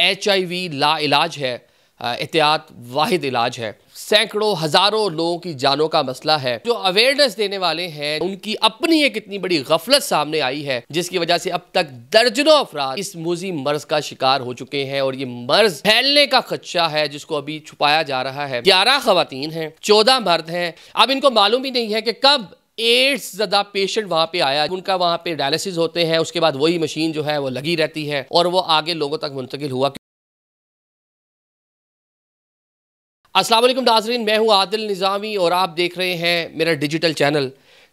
H I we ला इलाज है एहतियात वाहिद इलाज है सैकड़ों हज़ारों लोगों की जानों का मसला है जो अवेयरनेस देने वाले हैं उनकी अपनी एक इतनी बड़ी गफलत सामने आई है जिसकी वजह से अब तक दर्जनों अफराद इस मूजी मर्ज का शिकार हो चुके हैं और ये मर्ज फैलने का खदशा है जिसको अभी छुपाया जा रहा है ग्यारह खातन हैं चौदह मर्द हैं अब इनको मालूम ही नहीं है कि कब एड्स ज़्यादा पेशेंट वहाँ पे आया उनका वहाँ पे डायलिसिस होते हैं उसके बाद वही मशीन जो है वो लगी रहती है और वो आगे लोगों तक मुंतकिल हुआ असलम नाजरीन मैं हूँ आदिल निज़ामी और आप देख रहे हैं मेरा डिजिटल चैनल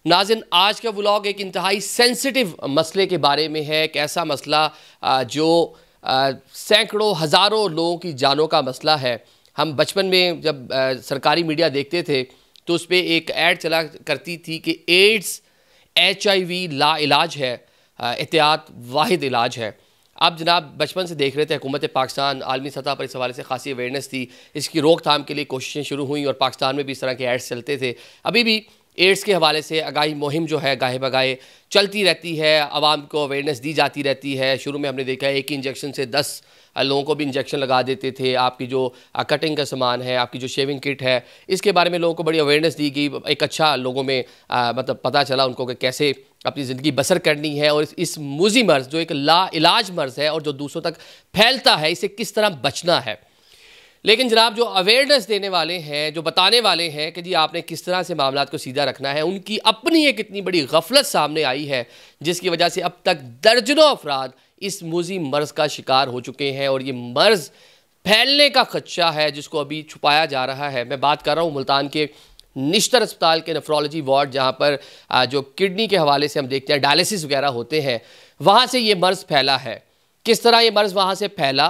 नाजिन आज का व्लॉग एक इंतहाई सेंसिटिव मसले के बारे में है एक ऐसा मसला जो सैकड़ों हज़ारों लोगों की जानों का मसला है हम बचपन में जब सरकारी मीडिया देखते थे तो उस पर एक ऐड चला करती थी कि एड्स एच ला इलाज है एहतियात वाद इलाज है आप जनाब बचपन से देख रहे थे हुकूमत पाकिस्तान आलमी सतह पर इस हवाले से खासी अवेयरनेस थी इसकी रोकथाम के लिए कोशिशें शुरू हुई और पाकिस्तान में भी इस तरह के एड्स चलते थे अभी भी एड्स के हवाले से आगाही मुहिम जो है गाहे बगाहे चलती रहती है आवाम को अवेयरनेस दी जाती रहती है शुरू में हमने देखा है एक इंजेक्शन से दस लोगों को भी इंजेक्शन लगा देते थे आपकी जो कटिंग का सामान है आपकी जो शेविंग किट है इसके बारे में लोगों को बड़ी अवेयरनेस दी गई एक अच्छा लोगों में आ, मतलब पता चला उनको कि कैसे अपनी ज़िंदगी बसर करनी है और इस, इस मूजी मर्ज़ जो एक ला इलाज मर्ज़ है और जो दूसरों तक फैलता है इसे किस तरह बचना है लेकिन जनाब जो अवेयरनेस देने वाले हैं जो बताने वाले हैं कि जी आपने किस तरह से मामला को सीधा रखना है उनकी अपनी एक इतनी बड़ी गफलत सामने आई है जिसकी वजह से अब तक दर्जनों अफराद इस मुजी मर्ज़ का शिकार हो चुके हैं और ये मर्ज़ फैलने का खदशा है जिसको अभी छुपाया जा रहा है मैं बात कर रहा हूँ मुल्तान के निश्तर अस्पताल के नेफ्रोलॉजी वार्ड जहाँ पर जो किडनी के हवाले से हम देखते हैं डायलिसिस वगैरह होते हैं वहाँ से ये मर्ज़ फैला है किस तरह ये मर्ज़ वहाँ से फैला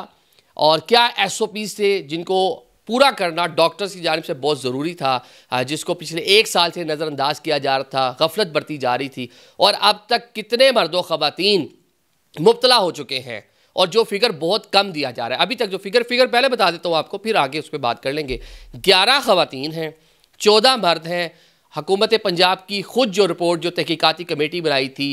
और क्या एसओपी से जिनको पूरा करना डॉक्टर्स की जानब से बहुत ज़रूरी था जिसको पिछले एक साल से नज़रअंदाज किया जा रहा था गफलत बरती जा रही थी और अब तक कितने मर्दों ख़वातीन मुबतला हो चुके हैं और जो फिगर बहुत कम दिया जा रहा है अभी तक जो फिगर फिगर पहले बता देता हूँ आपको फिर आगे उस पर बात कर लेंगे ग्यारह ख़वातीन हैं चौदह मर्द हैं हकूमत पंजाब की खुद जो रिपोर्ट जो तहकीकती कमेटी बनाई थी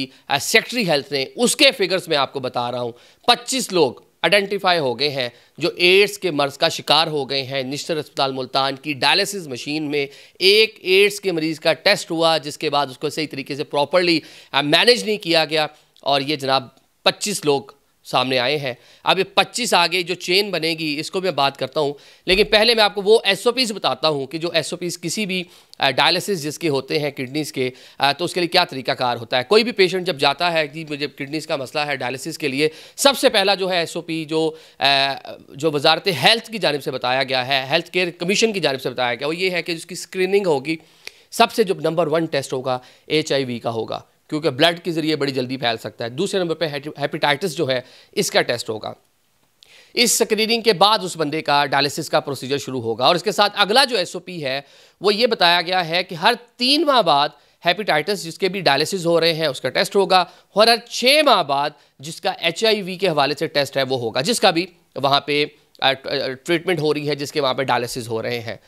सेक्रटरी हेल्थ ने उसके फिगर्स में आपको बता रहा हूँ पच्चीस लोग आइडेंटिफाई हो गए हैं जो एड्स के मर्ज का शिकार हो गए हैं निश्चर अस्पताल मुल्तान की डायलिसिस मशीन में एक एड्स के मरीज़ का टेस्ट हुआ जिसके बाद उसको सही तरीके से प्रॉपरली मैनेज uh, नहीं किया गया और ये जनाब 25 लोग सामने आए हैं अब ये पच्चीस आगे जो चेन बनेगी इसको मैं बात करता हूँ लेकिन पहले मैं आपको वो एस बताता हूँ कि जो एस किसी भी डायलिसिस जिसके होते हैं किडनीज़ के तो उसके लिए क्या तरीकाकार होता है कोई भी पेशेंट जब जाता है कि मुझे किडनीज़ का मसला है डायलिसिस के लिए सबसे पहला जो है एस जो जो वजारत हेल्थ की जानब से बताया गया है हेल्थ केयर कमीशन की जानब से बताया गया वो ये है कि उसकी स्क्रीनिंग होगी सबसे जो नंबर वन टेस्ट होगा एच का होगा क्योंकि ब्लड के ज़रिए बड़ी जल्दी फैल सकता है दूसरे नंबर पर हेपेटाइटिस जो है इसका टेस्ट होगा इस स्क्रीनिंग के बाद उस बंदे का डायलिसिस का प्रोसीजर शुरू होगा और इसके साथ अगला जो एसओपी है वो ये बताया गया है कि हर तीन माह बाद हेपेटाइटिस जिसके भी डायलिसिस हो रहे हैं उसका टेस्ट होगा और हर छः माह बाद जिसका एच के हवाले से टेस्ट है वो होगा जिसका भी वहाँ पर ट्रीटमेंट हो रही है जिसके वहाँ पर डायलिसिस हो रहे हैं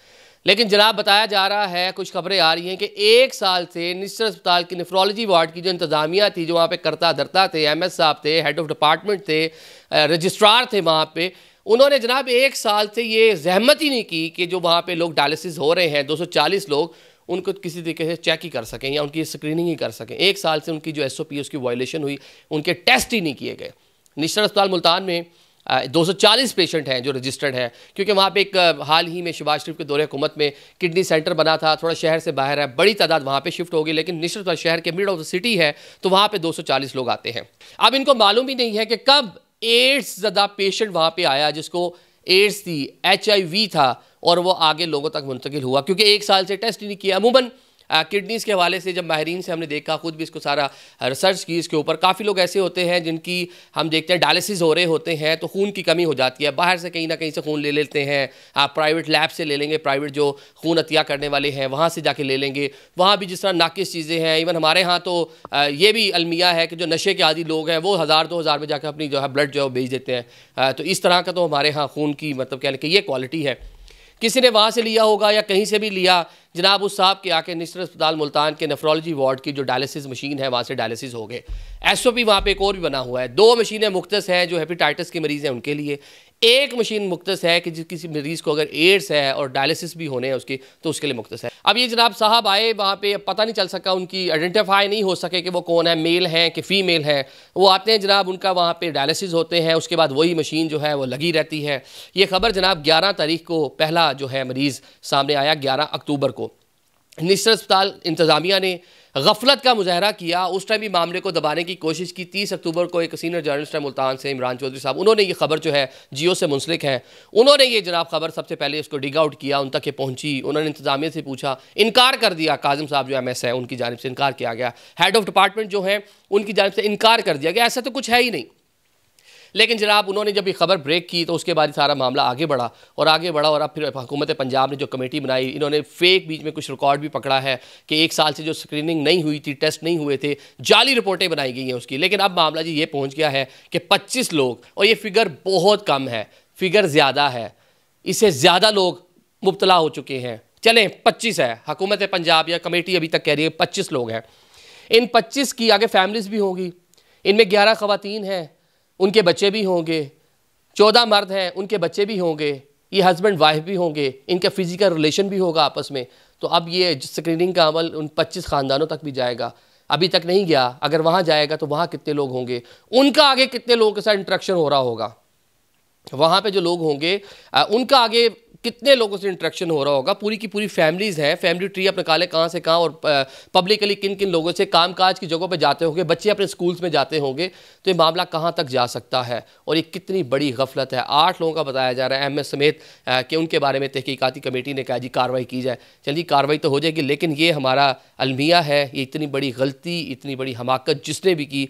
लेकिन जनाब बताया जा रहा है कुछ खबरें आ रही हैं कि एक साल से निश्चर अस्पताल की नेफ्रोलॉजी वार्ड की जो इंतज़ामिया थी जो वहाँ पे करता धरता थे एम एस साहब थे हेड ऑफ़ डिपार्टमेंट थे रजिस्ट्रार थे वहाँ पे उन्होंने जनाब एक साल से ये जहमत ही नहीं की कि जो वहाँ पे लोग डायलिसिस हो रहे हैं 240 लोग उनको किसी तरीके से चेक ही कर सकें या उनकी स्क्रीनिंग ही कर सकें एक साल से उनकी जो एस ओ पी उसकी वायलेशन हुई उनके टेस्ट ही नहीं किए गए निश्चर अस्पताल मुल्तान में चालीस पेशेंट हैं जो रजिस्टर्ड हैं क्योंकि वहाँ पे एक हाल ही में शबाज शरीफ के दौरे हुकूमत में किडनी सेंटर बना था थोड़ा शहर से बाहर है बड़ी तादाद वहाँ पे शिफ्ट होगी लेकिन निश्चित तौर शहर के मिड ऑफ द सिटी है तो वहाँ पे 240 लोग आते हैं अब इनको मालूम ही नहीं है कि कब एड्स ज़्यादा पेशेंट वहाँ पर आया जिसको एड्स थी एच था और वो आगे लोगों तक मुंतकिल हुआ क्योंकि एक साल से टेस्ट नहीं किया अमूमन किडनीज़ के हवाले से जब माहरीन से हमने देखा खुद भी इसको सारा रिसर्च की इसके ऊपर काफ़ी लोग ऐसे होते हैं जिनकी हम देखते हैं डायलिसिस हो रहे होते हैं तो खून की कमी हो जाती है बाहर से कहीं ना कहीं से खून ले लेते हैं आप प्राइवेट लैब से ले लेंगे प्राइवेट जो खून अतिया करने वाले हैं वहाँ से जाके ले लेंगे वहाँ भी जिस तरह नाकिस चीज़ें हैं इवन हमारे यहाँ तो ये भी अलमिया है कि जो नशे के आदि लोग हैं वो हज़ार दो हज़ार में जाकर अपनी जो है ब्लड जो है वो बेच देते हैं तो इस तरह का तो हमारे यहाँ खून की मतलब क्या कि ये क्वालिटी है किसी ने वहाँ से लिया होगा या कहीं से भी लिया जनाब उस साहब के आके निश्चर अस्पताल मुल्तान के नेफ्रोलॉजी वार्ड की जो डायलिसिस मशीन है वहाँ से डायलिसिस हो गए एस ओ पी वहाँ पर एक और भी बना हुआ है दो मशीनें मुख्त हैं जो हेपेटाइटिस के मरीज़ हैं उनके लिए एक मशीन मुख्तस है कि जिस किसी मरीज़ को अगर एड्स है और डायलिसिस भी होने हैं उसकी तो उसके लिए मुख्तस है अब ये जनाब साहब आए वहाँ पे पता नहीं चल सका उनकी आइडेंटिफाई नहीं हो सके कि वो कौन है मेल हैं कि फ़ीमेल हैं वो आते हैं जनाब उनका वहाँ पे डायलिसिस होते हैं उसके बाद वही मशीन जो है वो लगी रहती है ये खबर जनाब ग्यारह तारीख को पहला जो है मरीज़ सामने आया ग्यारह अक्टूबर को निश्चर अस्पताल इंतज़ामिया ने गफलत का मुजाहरा किया उस टाइम भी मामले को दबाने की कोशिश की तीस अक्टूबर को एक सीनियर जर्नलिस्ट है मुल्तान से इमरान चौधरी साहब उन्होंने ये खबर जो है जियो से मुंसलिक हैं उन्होंने ये जनाब खबर सबसे पहले इसको डिग आउट किया उन तक ये पहुंची उन्होंने इंतजामिया से पूछा इनकार कर दिया काजम साहब जो एम एस है उनकी जानब से इनकार किया गया हेड ऑफ डिपार्टमेंट जो है उनकी जानब से इनकार कर दिया गया ऐसा तो कुछ है ही नहीं लेकिन जनाब उन्होंने जब ये खबर ब्रेक की तो उसके बाद सारा मामला आगे बढ़ा और आगे बढ़ा और अब फिर हुकूमत पंजाब ने जो कमेटी बनाई इन्होंने फेक बीच में कुछ रिकॉर्ड भी पकड़ा है कि एक साल से जो स्क्रीनिंग नहीं हुई थी टेस्ट नहीं हुए थे जाली रिपोर्टें बनाई गई हैं उसकी लेकिन अब मामला जी ये पहुँच गया है कि पच्चीस लोग और ये फिगर बहुत कम है फिगर ज़्यादा है इससे ज़्यादा लोग मुबतला हो चुके हैं चलें पच्चीस है हकूमत पंजाब या कमेटी अभी तक कह रही है पच्चीस लोग हैं इन पच्चीस की आगे फैमिलीज़ भी होंगी इनमें ग्यारह खवतिन हैं उनके बच्चे भी होंगे चौदह मर्द हैं उनके बच्चे भी होंगे ये हस्बैंड वाइफ भी होंगे इनका फिज़िकल रिलेशन भी होगा आपस में तो अब ये स्क्रीनिंग का अमल उन पच्चीस ख़ानदानों तक भी जाएगा अभी तक नहीं गया अगर वहाँ जाएगा तो वहाँ कितने लोग होंगे उनका आगे कितने लोगों के साथ इंट्रैक्शन हो रहा होगा वहाँ पे जो लोग होंगे उनका आगे कितने लोगों से इंट्रैक्शन हो रहा होगा पूरी की पूरी फैमिलीज़ हैं फैमिली ट्री आप निकाले कहाँ से कहाँ और पब्लिकली किन किन लोगों से काम काज की जगहों पर जाते होंगे बच्चे अपने स्कूल्स में जाते होंगे तो ये मामला कहाँ तक जा सकता है और ये कितनी बड़ी गफलत है आठ लोगों का बताया जा रहा है एम समेत कि उनके बारे में तहकीकती कमेटी ने कहा जी कार्रवाई की जाए चलिए कार्रवाई तो हो जाएगी लेकिन ये हमारा अलमिया है ये इतनी बड़ी गलती इतनी बड़ी हमाकत जिसने भी की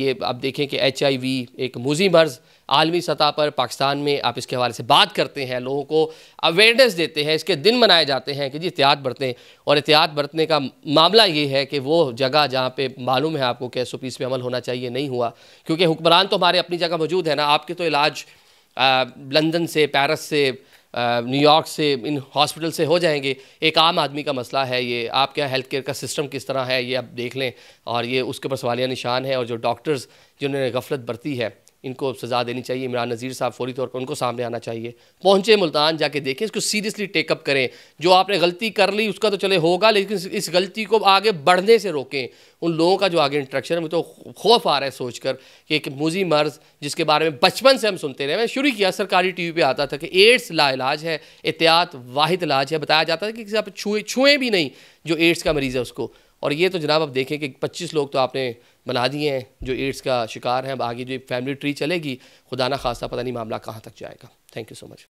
ये आप देखें कि एच एक मूजी मर्ज़ आलमी सतह पर पाकिस्तान में आप इसके हवाले से बात करते हैं लोगों को अवेयरनेस देते हैं इसके दिन मनाए जाते हैं कि जी एहतियात बरतें और एहतियात बरतने का मामला ये है कि वो जगह जहाँ पे मालूम है आपको कैसो ओ पीस पर अमल होना चाहिए नहीं हुआ क्योंकि हुक्मरान तो हमारे अपनी जगह मौजूद है ना आपके तो इलाज लंदन से पैरस से न्यूयॉर्क से इन हॉस्पिटल से हो जाएंगे एक आम आदमी का मसला है ये आपके यहाँ हेल्थ केयर का सिस्टम किस तरह है ये आप देख लें और ये उसके ऊपर सवालिया निशान है और जो डॉक्टर्स जिन्होंने गफलत बरती है इनको सज़ा देनी चाहिए इमरान नज़ीर साहब फौरी तौर पर उनको सामने आना चाहिए पहुँचे मुल्तान जाके देखें इसको सीरियसली टेकअप करें जो आपने गलती कर ली उसका तो चले होगा लेकिन इस गलती को आगे बढ़ने से रोकें उन लोगों का जो आगे इंट्रैक्शन है वो तो खौफ आ रहा है सोच कर कि एक मूजी मर्ज़ जिसके बारे में बचपन से हम सुनते रहे मैं शुरू किया सरकारी टी वी पर आता था कि एड्स लाइलाज है एहतियात वाहिद इलाज है बताया जाता था कि किसी आप छुए छुएँ भी नहीं जो एड्स का मरीज़ है उसको और ये तो जनाब आप देखें कि पच्चीस लोग तो आपने बना दिए हैं जो एड्स का शिकार हैं आगे जो फैमिली ट्री चलेगी खुदा ना खासा पता नहीं मामला कहाँ तक जाएगा थैंक यू सो मच